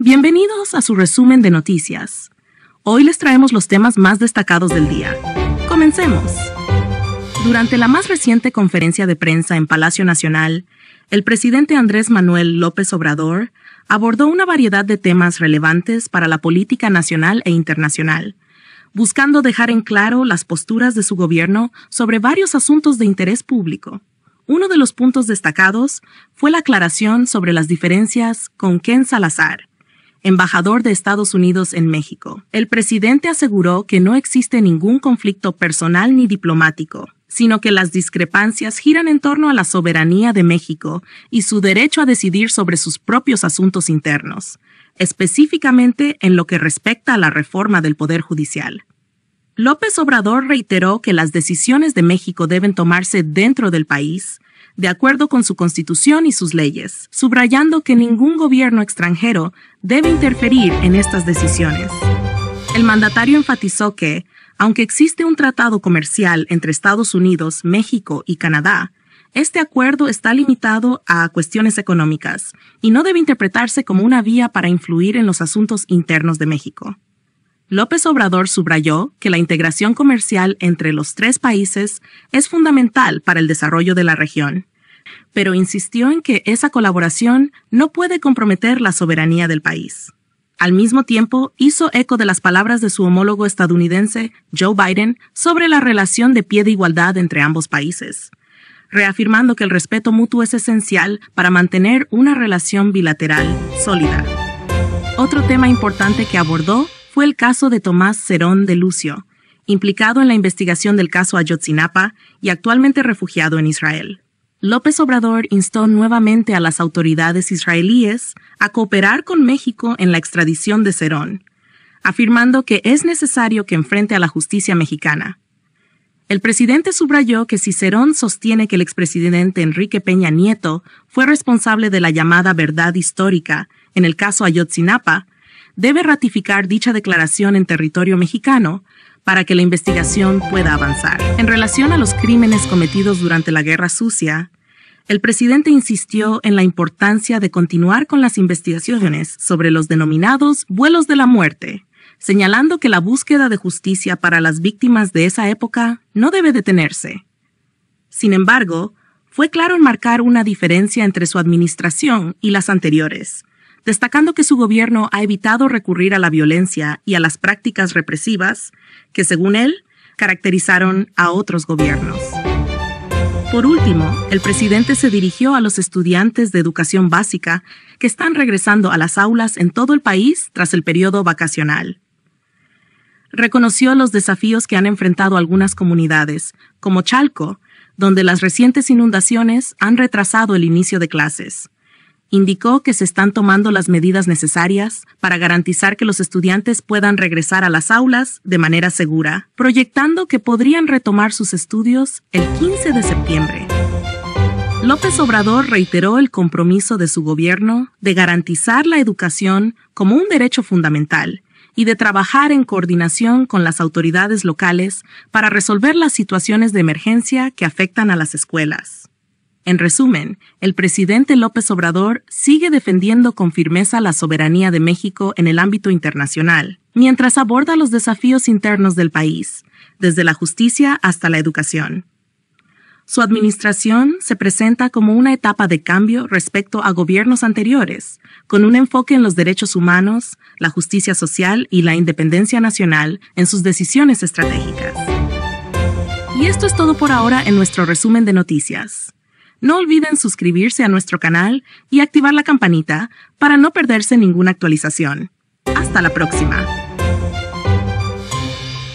Bienvenidos a su resumen de noticias. Hoy les traemos los temas más destacados del día. Comencemos. Durante la más reciente conferencia de prensa en Palacio Nacional, el presidente Andrés Manuel López Obrador abordó una variedad de temas relevantes para la política nacional e internacional, buscando dejar en claro las posturas de su gobierno sobre varios asuntos de interés público. Uno de los puntos destacados fue la aclaración sobre las diferencias con Ken Salazar, embajador de Estados Unidos en México. El presidente aseguró que no existe ningún conflicto personal ni diplomático, sino que las discrepancias giran en torno a la soberanía de México y su derecho a decidir sobre sus propios asuntos internos, específicamente en lo que respecta a la reforma del Poder Judicial. López Obrador reiteró que las decisiones de México deben tomarse dentro del país de acuerdo con su constitución y sus leyes, subrayando que ningún gobierno extranjero debe interferir en estas decisiones. El mandatario enfatizó que, aunque existe un tratado comercial entre Estados Unidos, México y Canadá, este acuerdo está limitado a cuestiones económicas y no debe interpretarse como una vía para influir en los asuntos internos de México. López Obrador subrayó que la integración comercial entre los tres países es fundamental para el desarrollo de la región, pero insistió en que esa colaboración no puede comprometer la soberanía del país. Al mismo tiempo, hizo eco de las palabras de su homólogo estadounidense, Joe Biden, sobre la relación de pie de igualdad entre ambos países, reafirmando que el respeto mutuo es esencial para mantener una relación bilateral sólida. Otro tema importante que abordó fue el caso de Tomás Cerón de Lucio, implicado en la investigación del caso Ayotzinapa y actualmente refugiado en Israel. López Obrador instó nuevamente a las autoridades israelíes a cooperar con México en la extradición de Cerón, afirmando que es necesario que enfrente a la justicia mexicana. El presidente subrayó que si Cerón sostiene que el expresidente Enrique Peña Nieto fue responsable de la llamada verdad histórica en el caso Ayotzinapa, debe ratificar dicha declaración en territorio mexicano para que la investigación pueda avanzar. En relación a los crímenes cometidos durante la Guerra Sucia, el presidente insistió en la importancia de continuar con las investigaciones sobre los denominados vuelos de la muerte, señalando que la búsqueda de justicia para las víctimas de esa época no debe detenerse. Sin embargo, fue claro en marcar una diferencia entre su administración y las anteriores, destacando que su gobierno ha evitado recurrir a la violencia y a las prácticas represivas que, según él, caracterizaron a otros gobiernos. Por último, el presidente se dirigió a los estudiantes de educación básica que están regresando a las aulas en todo el país tras el periodo vacacional. Reconoció los desafíos que han enfrentado algunas comunidades, como Chalco, donde las recientes inundaciones han retrasado el inicio de clases indicó que se están tomando las medidas necesarias para garantizar que los estudiantes puedan regresar a las aulas de manera segura, proyectando que podrían retomar sus estudios el 15 de septiembre. López Obrador reiteró el compromiso de su gobierno de garantizar la educación como un derecho fundamental y de trabajar en coordinación con las autoridades locales para resolver las situaciones de emergencia que afectan a las escuelas. En resumen, el presidente López Obrador sigue defendiendo con firmeza la soberanía de México en el ámbito internacional, mientras aborda los desafíos internos del país, desde la justicia hasta la educación. Su administración se presenta como una etapa de cambio respecto a gobiernos anteriores, con un enfoque en los derechos humanos, la justicia social y la independencia nacional en sus decisiones estratégicas. Y esto es todo por ahora en nuestro resumen de noticias. No olviden suscribirse a nuestro canal y activar la campanita para no perderse ninguna actualización. Hasta la próxima.